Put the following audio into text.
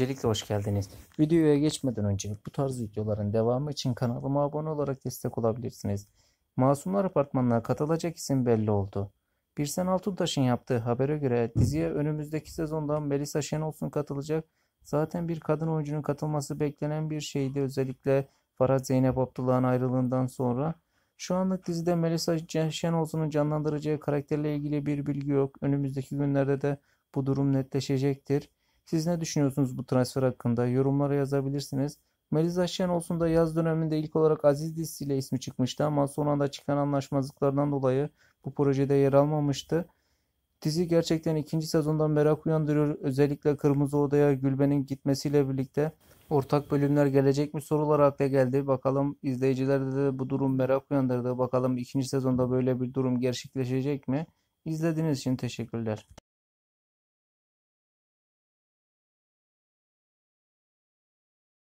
Öncelikle hoş geldiniz. Videoya geçmeden önce bu tarz videoların devamı için kanalıma abone olarak destek olabilirsiniz. Masumlar Apartmanı'na katılacak isim belli oldu. Birsen Altuntaş'ın yaptığı habere göre diziye önümüzdeki sezondan Melisa Şenolsun katılacak. Zaten bir kadın oyuncunun katılması beklenen bir şeydi özellikle Farah Zeynep Abdullah'ın ayrılığından sonra. Şu anlık dizide Melisa Şenolsun'un canlandıracağı karakterle ilgili bir bilgi yok. Önümüzdeki günlerde de bu durum netleşecektir. Siz ne düşünüyorsunuz bu transfer hakkında? Yorumlara yazabilirsiniz. Melisa Şen olsun da yaz döneminde ilk olarak Aziz dizisiyle ismi çıkmıştı ama son anda çıkan anlaşmazlıklardan dolayı bu projede yer almamıştı. Dizi gerçekten ikinci sezondan merak uyandırıyor. Özellikle Kırmızı Oda'ya Gülben'in gitmesiyle birlikte ortak bölümler gelecek mi sorular akla geldi. Bakalım izleyicilerde de bu durum merak uyandırdı. Bakalım ikinci sezonda böyle bir durum gerçekleşecek mi? İzlediğiniz için teşekkürler.